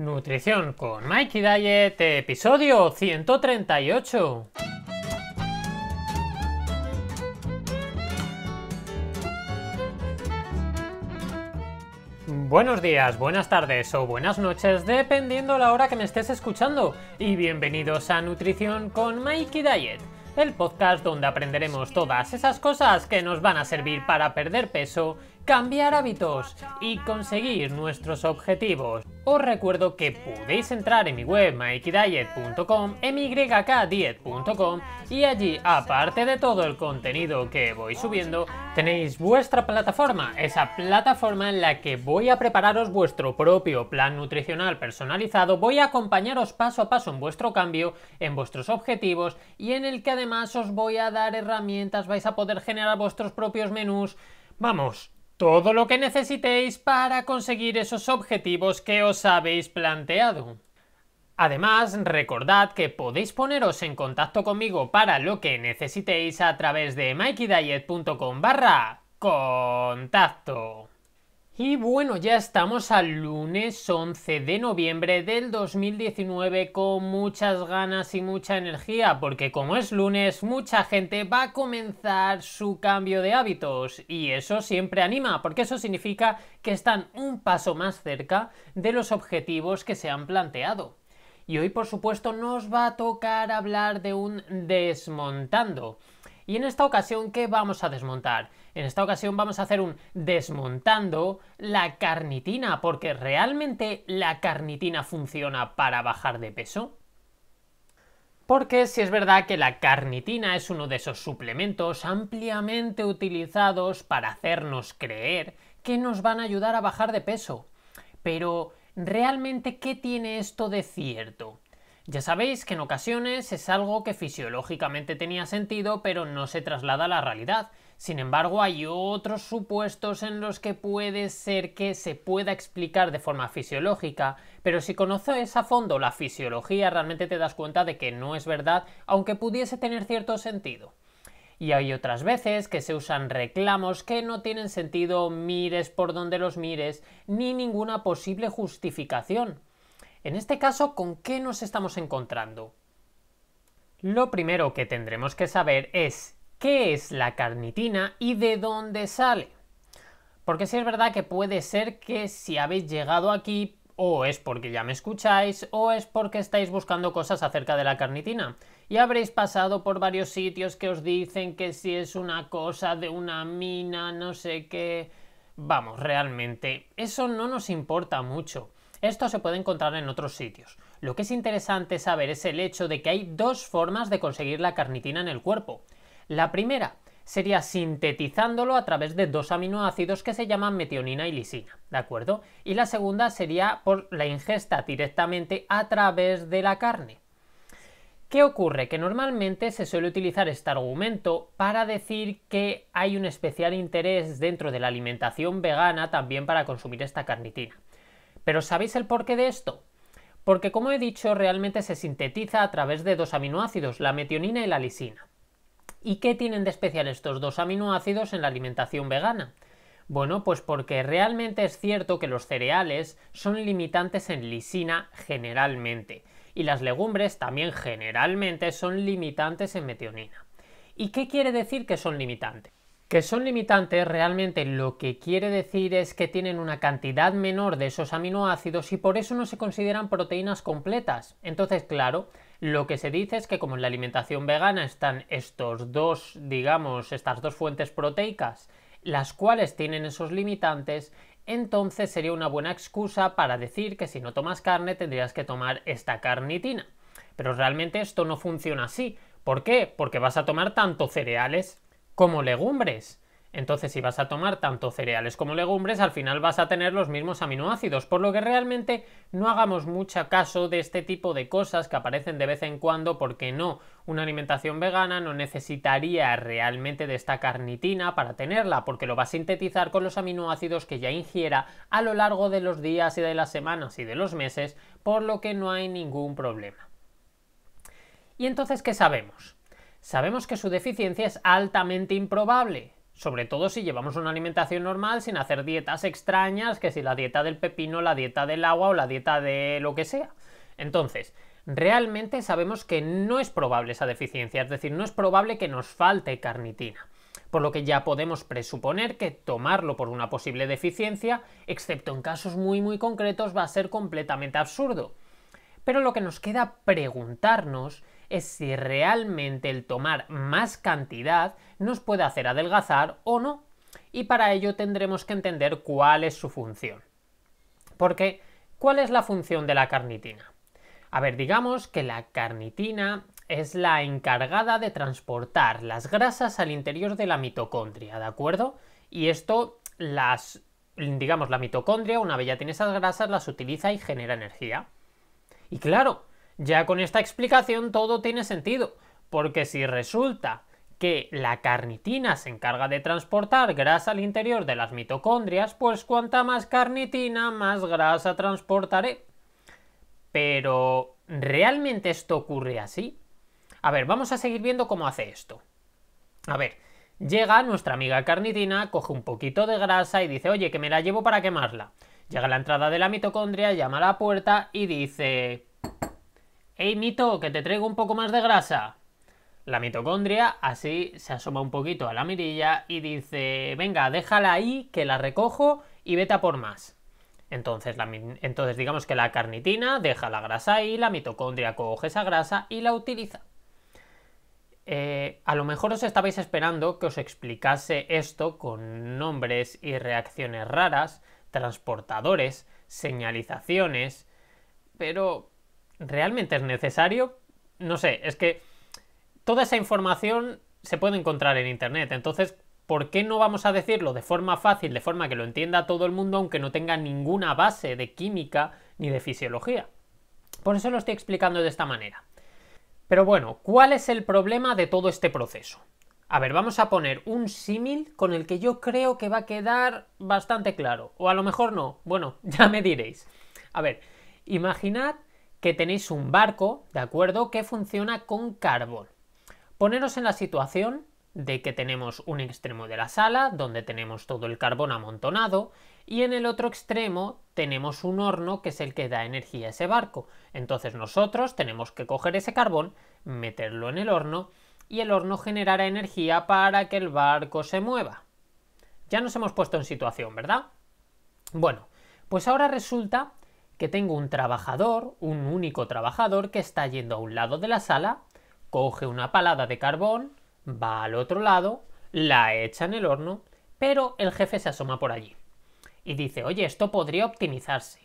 Nutrición con Mikey Diet, episodio 138. Buenos días, buenas tardes o buenas noches, dependiendo la hora que me estés escuchando. Y bienvenidos a Nutrición con Mikey Diet, el podcast donde aprenderemos todas esas cosas que nos van a servir para perder peso cambiar hábitos y conseguir nuestros objetivos. Os recuerdo que podéis entrar en mi web mykidiet.com, mykdiet.com y allí, aparte de todo el contenido que voy subiendo, tenéis vuestra plataforma, esa plataforma en la que voy a prepararos vuestro propio plan nutricional personalizado, voy a acompañaros paso a paso en vuestro cambio, en vuestros objetivos y en el que además os voy a dar herramientas, vais a poder generar vuestros propios menús. Vamos, todo lo que necesitéis para conseguir esos objetivos que os habéis planteado. Además, recordad que podéis poneros en contacto conmigo para lo que necesitéis a través de mikeydiet.com barra contacto. Y bueno, ya estamos al lunes 11 de noviembre del 2019 con muchas ganas y mucha energía, porque como es lunes, mucha gente va a comenzar su cambio de hábitos y eso siempre anima, porque eso significa que están un paso más cerca de los objetivos que se han planteado. Y hoy, por supuesto, nos va a tocar hablar de un desmontando. Y en esta ocasión, ¿qué vamos a desmontar? En esta ocasión vamos a hacer un desmontando la carnitina, porque ¿realmente la carnitina funciona para bajar de peso? Porque si es verdad que la carnitina es uno de esos suplementos ampliamente utilizados para hacernos creer que nos van a ayudar a bajar de peso. Pero, ¿realmente qué tiene esto de cierto? Ya sabéis que en ocasiones es algo que fisiológicamente tenía sentido pero no se traslada a la realidad. Sin embargo, hay otros supuestos en los que puede ser que se pueda explicar de forma fisiológica, pero si conoces a fondo la fisiología realmente te das cuenta de que no es verdad, aunque pudiese tener cierto sentido. Y hay otras veces que se usan reclamos que no tienen sentido, mires por donde los mires, ni ninguna posible justificación. En este caso, ¿con qué nos estamos encontrando? Lo primero que tendremos que saber es qué es la carnitina y de dónde sale. Porque si es verdad que puede ser que si habéis llegado aquí o es porque ya me escucháis o es porque estáis buscando cosas acerca de la carnitina. Y habréis pasado por varios sitios que os dicen que si es una cosa de una mina, no sé qué. Vamos, realmente, eso no nos importa mucho. Esto se puede encontrar en otros sitios. Lo que es interesante saber es el hecho de que hay dos formas de conseguir la carnitina en el cuerpo. La primera sería sintetizándolo a través de dos aminoácidos que se llaman metionina y lisina, ¿de acuerdo? Y la segunda sería por la ingesta directamente a través de la carne. ¿Qué ocurre? Que normalmente se suele utilizar este argumento para decir que hay un especial interés dentro de la alimentación vegana también para consumir esta carnitina. Pero ¿sabéis el porqué de esto? Porque como he dicho, realmente se sintetiza a través de dos aminoácidos, la metionina y la lisina. ¿Y qué tienen de especial estos dos aminoácidos en la alimentación vegana? Bueno, pues porque realmente es cierto que los cereales son limitantes en lisina generalmente, y las legumbres también generalmente son limitantes en metionina. ¿Y qué quiere decir que son limitantes? Que son limitantes realmente lo que quiere decir es que tienen una cantidad menor de esos aminoácidos y por eso no se consideran proteínas completas. Entonces, claro, lo que se dice es que como en la alimentación vegana están estos dos, digamos, estas dos fuentes proteicas, las cuales tienen esos limitantes, entonces sería una buena excusa para decir que si no tomas carne tendrías que tomar esta carnitina. Pero realmente esto no funciona así. ¿Por qué? Porque vas a tomar tanto cereales como legumbres. Entonces, si vas a tomar tanto cereales como legumbres, al final vas a tener los mismos aminoácidos, por lo que realmente no hagamos mucho caso de este tipo de cosas que aparecen de vez en cuando, porque no, una alimentación vegana no necesitaría realmente de esta carnitina para tenerla, porque lo va a sintetizar con los aminoácidos que ya ingiera a lo largo de los días y de las semanas y de los meses, por lo que no hay ningún problema. ¿Y entonces qué sabemos? sabemos que su deficiencia es altamente improbable, sobre todo si llevamos una alimentación normal sin hacer dietas extrañas, que si la dieta del pepino, la dieta del agua o la dieta de lo que sea. Entonces, realmente sabemos que no es probable esa deficiencia, es decir, no es probable que nos falte carnitina. Por lo que ya podemos presuponer que tomarlo por una posible deficiencia, excepto en casos muy muy concretos, va a ser completamente absurdo. Pero lo que nos queda preguntarnos es si realmente el tomar más cantidad nos puede hacer adelgazar o no. Y para ello tendremos que entender cuál es su función. Porque, ¿cuál es la función de la carnitina? A ver, digamos que la carnitina es la encargada de transportar las grasas al interior de la mitocondria, ¿de acuerdo? Y esto las digamos la mitocondria, una vez ya tiene esas grasas, las utiliza y genera energía. Y claro, ya con esta explicación todo tiene sentido, porque si resulta que la carnitina se encarga de transportar grasa al interior de las mitocondrias, pues cuanta más carnitina, más grasa transportaré. Pero, ¿realmente esto ocurre así? A ver, vamos a seguir viendo cómo hace esto. A ver, llega nuestra amiga carnitina, coge un poquito de grasa y dice, oye, que me la llevo para quemarla. Llega a la entrada de la mitocondria, llama a la puerta y dice, ¡Ey, mito, que te traigo un poco más de grasa! La mitocondria así se asoma un poquito a la mirilla y dice, venga, déjala ahí, que la recojo y vete a por más. Entonces, entonces digamos que la carnitina deja la grasa ahí, la mitocondria coge esa grasa y la utiliza. Eh, a lo mejor os estabais esperando que os explicase esto con nombres y reacciones raras, transportadores, señalizaciones, pero ¿realmente es necesario? No sé, es que toda esa información se puede encontrar en Internet, entonces, ¿por qué no vamos a decirlo de forma fácil, de forma que lo entienda todo el mundo, aunque no tenga ninguna base de química ni de fisiología? Por eso lo estoy explicando de esta manera. Pero bueno, ¿cuál es el problema de todo este proceso? A ver, vamos a poner un símil con el que yo creo que va a quedar bastante claro. O a lo mejor no. Bueno, ya me diréis. A ver, imaginad que tenéis un barco, ¿de acuerdo?, que funciona con carbón. Poneros en la situación de que tenemos un extremo de la sala donde tenemos todo el carbón amontonado y en el otro extremo tenemos un horno que es el que da energía a ese barco. Entonces nosotros tenemos que coger ese carbón, meterlo en el horno y el horno generará energía para que el barco se mueva. Ya nos hemos puesto en situación, ¿verdad? Bueno, pues ahora resulta que tengo un trabajador, un único trabajador, que está yendo a un lado de la sala, coge una palada de carbón, va al otro lado, la echa en el horno, pero el jefe se asoma por allí y dice, oye, esto podría optimizarse.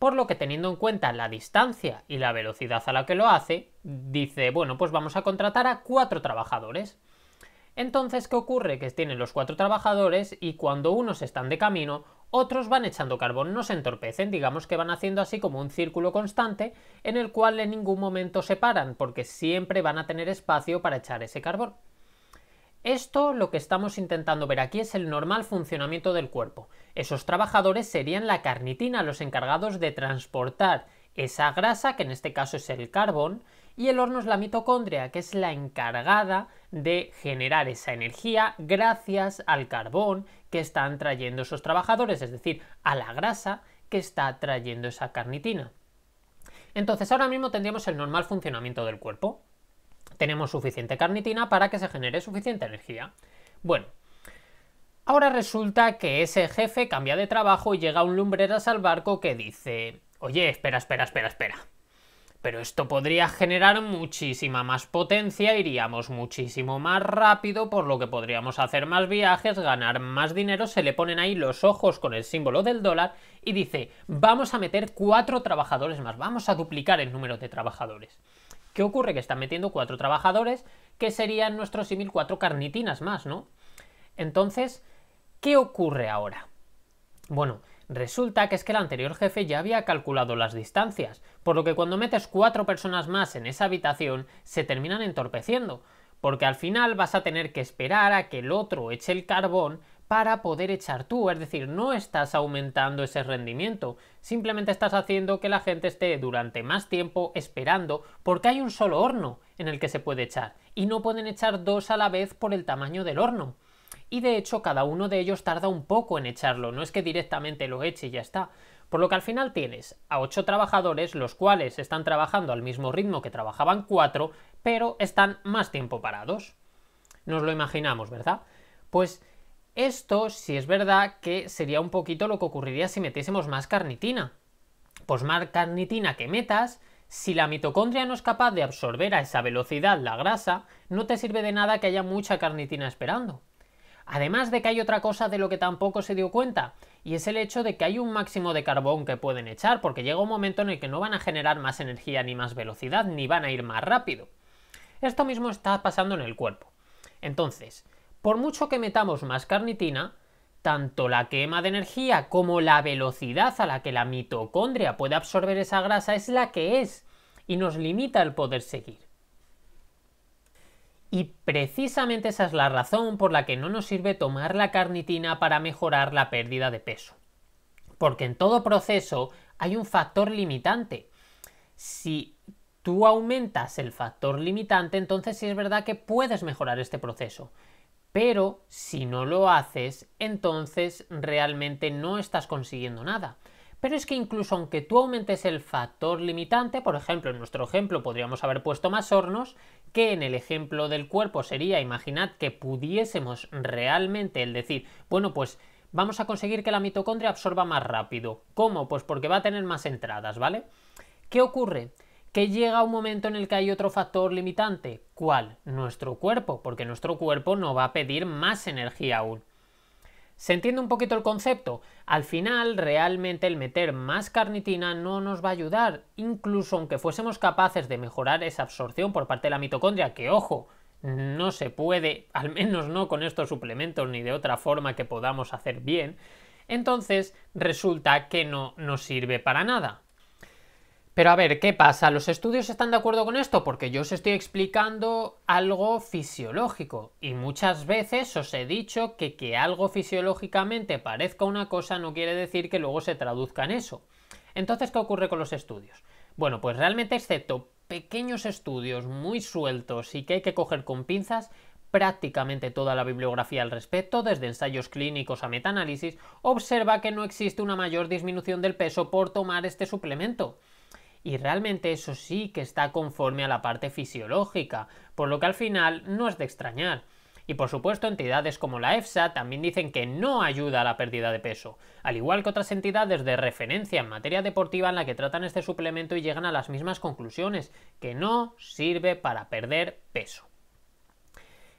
Por lo que teniendo en cuenta la distancia y la velocidad a la que lo hace, dice, bueno, pues vamos a contratar a cuatro trabajadores. Entonces, ¿qué ocurre? Que tienen los cuatro trabajadores y cuando unos están de camino, otros van echando carbón, no se entorpecen, digamos que van haciendo así como un círculo constante en el cual en ningún momento se paran, porque siempre van a tener espacio para echar ese carbón. Esto lo que estamos intentando ver aquí es el normal funcionamiento del cuerpo. Esos trabajadores serían la carnitina, los encargados de transportar esa grasa, que en este caso es el carbón, y el horno es la mitocondria, que es la encargada de generar esa energía gracias al carbón que están trayendo esos trabajadores, es decir, a la grasa que está trayendo esa carnitina. Entonces ahora mismo tendríamos el normal funcionamiento del cuerpo. Tenemos suficiente carnitina para que se genere suficiente energía. Bueno, ahora resulta que ese jefe cambia de trabajo y llega un lumbreras al barco que dice, Oye, espera, espera, espera, espera. Pero esto podría generar muchísima más potencia, iríamos muchísimo más rápido, por lo que podríamos hacer más viajes, ganar más dinero, se le ponen ahí los ojos con el símbolo del dólar y dice, vamos a meter cuatro trabajadores más, vamos a duplicar el número de trabajadores. ¿Qué ocurre? Que están metiendo cuatro trabajadores, que serían nuestros símil cuatro carnitinas más, ¿no? Entonces, ¿qué ocurre ahora? Bueno, Resulta que es que el anterior jefe ya había calculado las distancias, por lo que cuando metes cuatro personas más en esa habitación se terminan entorpeciendo, porque al final vas a tener que esperar a que el otro eche el carbón para poder echar tú, es decir, no estás aumentando ese rendimiento, simplemente estás haciendo que la gente esté durante más tiempo esperando porque hay un solo horno en el que se puede echar y no pueden echar dos a la vez por el tamaño del horno y de hecho cada uno de ellos tarda un poco en echarlo, no es que directamente lo eche y ya está. Por lo que al final tienes a 8 trabajadores, los cuales están trabajando al mismo ritmo que trabajaban 4, pero están más tiempo parados. Nos lo imaginamos, ¿verdad? Pues esto, si es verdad, que sería un poquito lo que ocurriría si metiésemos más carnitina. Pues más carnitina que metas, si la mitocondria no es capaz de absorber a esa velocidad la grasa, no te sirve de nada que haya mucha carnitina esperando. Además de que hay otra cosa de lo que tampoco se dio cuenta, y es el hecho de que hay un máximo de carbón que pueden echar, porque llega un momento en el que no van a generar más energía ni más velocidad, ni van a ir más rápido. Esto mismo está pasando en el cuerpo. Entonces, por mucho que metamos más carnitina, tanto la quema de energía como la velocidad a la que la mitocondria puede absorber esa grasa es la que es, y nos limita el poder seguir. Y precisamente esa es la razón por la que no nos sirve tomar la carnitina para mejorar la pérdida de peso. Porque en todo proceso hay un factor limitante. Si tú aumentas el factor limitante, entonces sí es verdad que puedes mejorar este proceso. Pero si no lo haces, entonces realmente no estás consiguiendo nada. Pero es que incluso aunque tú aumentes el factor limitante, por ejemplo, en nuestro ejemplo podríamos haber puesto más hornos, que en el ejemplo del cuerpo sería, imaginad que pudiésemos realmente el decir, bueno, pues vamos a conseguir que la mitocondria absorba más rápido. ¿Cómo? Pues porque va a tener más entradas, ¿vale? ¿Qué ocurre? que llega un momento en el que hay otro factor limitante. ¿Cuál? Nuestro cuerpo, porque nuestro cuerpo no va a pedir más energía aún. ¿Se entiende un poquito el concepto? Al final, realmente el meter más carnitina no nos va a ayudar, incluso aunque fuésemos capaces de mejorar esa absorción por parte de la mitocondria, que ojo, no se puede, al menos no con estos suplementos ni de otra forma que podamos hacer bien, entonces resulta que no nos sirve para nada. Pero a ver, ¿qué pasa? ¿Los estudios están de acuerdo con esto? Porque yo os estoy explicando algo fisiológico y muchas veces os he dicho que que algo fisiológicamente parezca una cosa no quiere decir que luego se traduzca en eso. Entonces, ¿qué ocurre con los estudios? Bueno, pues realmente excepto pequeños estudios muy sueltos y que hay que coger con pinzas, prácticamente toda la bibliografía al respecto, desde ensayos clínicos a metaanálisis, observa que no existe una mayor disminución del peso por tomar este suplemento. Y realmente eso sí que está conforme a la parte fisiológica, por lo que al final no es de extrañar. Y por supuesto, entidades como la EFSA también dicen que no ayuda a la pérdida de peso, al igual que otras entidades de referencia en materia deportiva en la que tratan este suplemento y llegan a las mismas conclusiones, que no sirve para perder peso.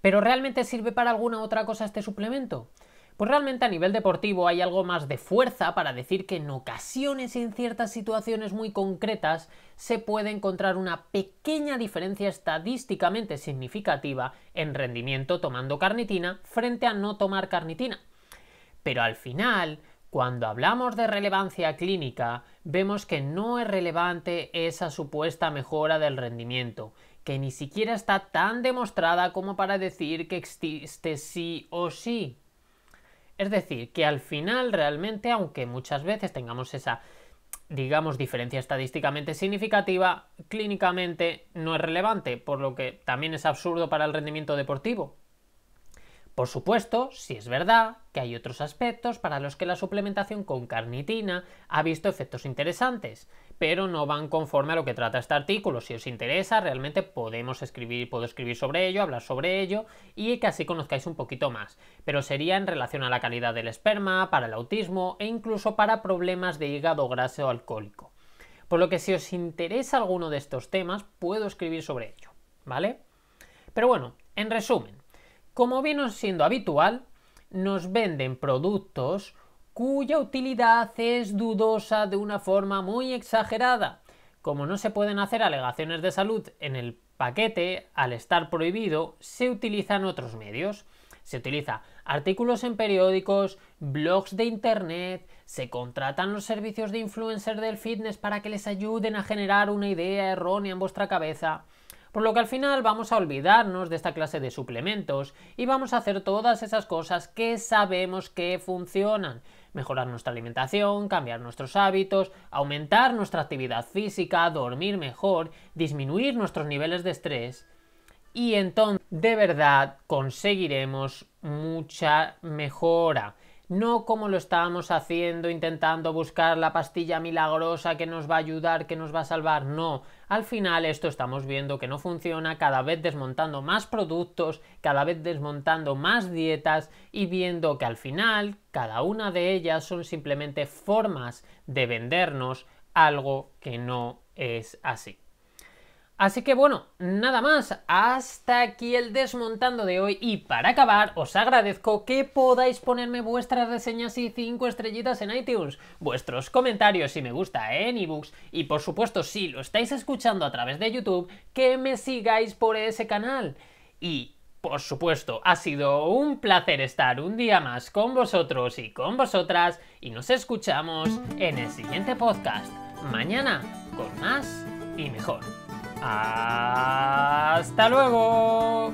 ¿Pero realmente sirve para alguna otra cosa este suplemento? Pues realmente a nivel deportivo hay algo más de fuerza para decir que en ocasiones y en ciertas situaciones muy concretas se puede encontrar una pequeña diferencia estadísticamente significativa en rendimiento tomando carnitina frente a no tomar carnitina. Pero al final, cuando hablamos de relevancia clínica, vemos que no es relevante esa supuesta mejora del rendimiento, que ni siquiera está tan demostrada como para decir que existe sí o sí. Es decir, que al final realmente, aunque muchas veces tengamos esa, digamos, diferencia estadísticamente significativa, clínicamente no es relevante, por lo que también es absurdo para el rendimiento deportivo. Por supuesto, si es verdad que hay otros aspectos para los que la suplementación con carnitina ha visto efectos interesantes, pero no van conforme a lo que trata este artículo. Si os interesa, realmente podemos escribir, puedo escribir sobre ello, hablar sobre ello y que así conozcáis un poquito más. Pero sería en relación a la calidad del esperma, para el autismo e incluso para problemas de hígado graso alcohólico. Por lo que si os interesa alguno de estos temas, puedo escribir sobre ello, ¿vale? Pero bueno, en resumen, como viene siendo habitual, nos venden productos cuya utilidad es dudosa de una forma muy exagerada. Como no se pueden hacer alegaciones de salud en el paquete, al estar prohibido, se utilizan otros medios. Se utiliza artículos en periódicos, blogs de internet, se contratan los servicios de influencers del fitness para que les ayuden a generar una idea errónea en vuestra cabeza. Por lo que al final vamos a olvidarnos de esta clase de suplementos y vamos a hacer todas esas cosas que sabemos que funcionan. Mejorar nuestra alimentación, cambiar nuestros hábitos, aumentar nuestra actividad física, dormir mejor, disminuir nuestros niveles de estrés. Y entonces, de verdad, conseguiremos mucha mejora no como lo estábamos haciendo intentando buscar la pastilla milagrosa que nos va a ayudar, que nos va a salvar, no. Al final esto estamos viendo que no funciona, cada vez desmontando más productos, cada vez desmontando más dietas y viendo que al final cada una de ellas son simplemente formas de vendernos algo que no es así. Así que bueno, nada más, hasta aquí el desmontando de hoy y para acabar os agradezco que podáis ponerme vuestras reseñas y 5 estrellitas en iTunes, vuestros comentarios si me gusta en ebooks y por supuesto si lo estáis escuchando a través de YouTube, que me sigáis por ese canal. Y por supuesto, ha sido un placer estar un día más con vosotros y con vosotras y nos escuchamos en el siguiente podcast, mañana, con más y mejor. ¡Hasta luego!